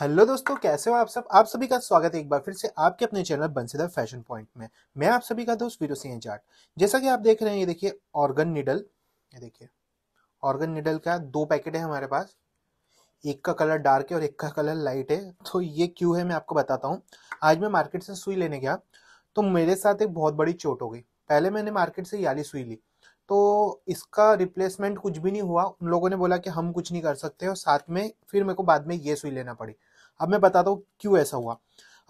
hello दोस्तों कैसे हो आप सब आप सभी का स्वागत है एक बार फिर से आपके अपने चैनल बंसीधर फैशन पॉइंट में मैं आप सभी का दोस्त वीरो सिंह जाट जैसा कि आप देख रहे हैं ये देखिए ऑर्गन निडल ये देखिए ऑर्गन निडल का दो पैकेट है हमारे पास एक का कलर डार्क है और एक का कलर लाइट है तो ये क्यों है मैं आपको बताता हूँ आज मैं मार्केट से सुई लेने गया तो मेरे साथ एक बहुत बड़ी चोट हो गई पहले मैंने मार्केट से यालीस सुई ली तो इसका रिप्लेसमेंट कुछ भी नहीं हुआ उन लोगों ने बोला कि हम कुछ नहीं कर सकते और साथ में फिर मेरे को बाद में ये सुई लेना पड़ी अब मैं बताता हूँ क्यों ऐसा हुआ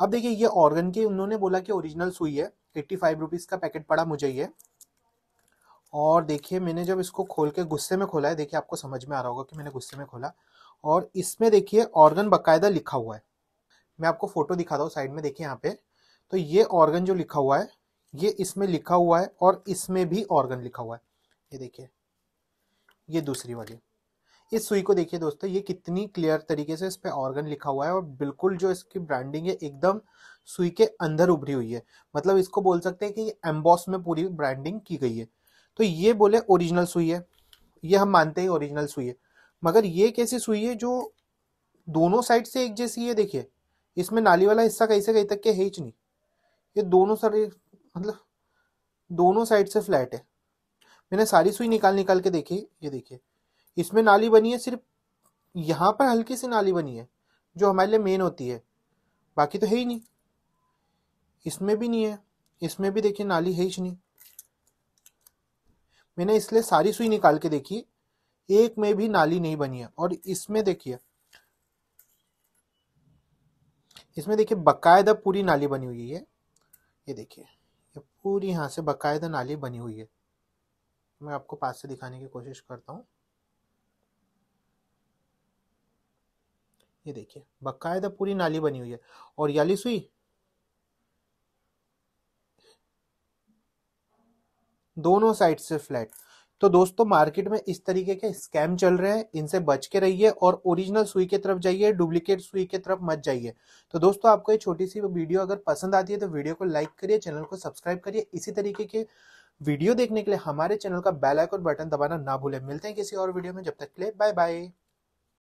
अब देखिए ये ऑर्गन की उन्होंने बोला कि ओरिजिनल सुई है एट्टी फाइव रुपीज़ का पैकेट पड़ा मुझे ये और देखिए मैंने जब इसको खोल के गुस्से में खोला है देखिए आपको समझ में आ रहा होगा कि मैंने गुस्से में खोला और इसमें देखिए ऑर्गन बाकायदा लिखा हुआ है मैं आपको फोटो दिखाता हूँ साइड में देखिए यहाँ पे तो ये ऑर्गन जो लिखा हुआ है ये इसमें लिखा हुआ है और इसमें भी ऑर्गन लिखा हुआ है ये देखिए ये दूसरी वाली इस सुई को देखिए दोस्तों ये कितनी क्लियर तरीके से इस पर ऑर्गन लिखा हुआ है और बिल्कुल जो इसकी ब्रांडिंग है एकदम सुई के अंदर उभरी हुई है मतलब इसको बोल सकते हैं कि ये एम्बॉस में पूरी ब्रांडिंग की गई है तो ये बोले ओरिजिनल सुई है ये हम मानते हैं ओरिजिनल सुई है मगर ये कैसी सुई है जो दोनों साइड से एक जैसी है देखिए इसमें नाली वाला हिस्सा कहीं से कहीं तक के है ही नहीं ये दोनों सर मतलब दोनों साइड से फ्लैट है मैंने सारी सुई निकाल निकाल के देखी ये देखिए इसमें नाली बनी है सिर्फ यहाँ पर हल्की सी नाली बनी है जो हमारे लिए मेन होती है बाकी तो है ही नहीं इसमें भी नहीं है इसमें भी देखिए नाली है ही नहीं मैंने इसलिए सारी सुई निकाल के देखी एक में भी नाली नहीं बनी है और इसमें देखिए इसमें देखिए बकायदा पूरी नाली बनी हुई है ये देखिए पूरी यहाँ से बाकायदा नाली बनी हुई है मैं आपको पास से दिखाने की कोशिश करता हूँ ये देखिए बाकायदा पूरी नाली बनी हुई है और याली सुई दोनों साइड से फ्लैट तो दोस्तों मार्केट में इस तरीके के स्कैम चल रहे हैं इनसे बच के रहिए और ओरिजिनल सुई की तरफ जाइए डुप्लीकेट सुई की तरफ मत जाइए तो दोस्तों आपको ये छोटी सी वीडियो अगर पसंद आती है तो वीडियो को लाइक करिए चैनल को सब्सक्राइब करिए इसी तरीके के वीडियो देखने के लिए हमारे चैनल का बेलाइक और बटन दबाना ना भूले मिलते हैं किसी और वीडियो में जब तक के लिए बाय बाय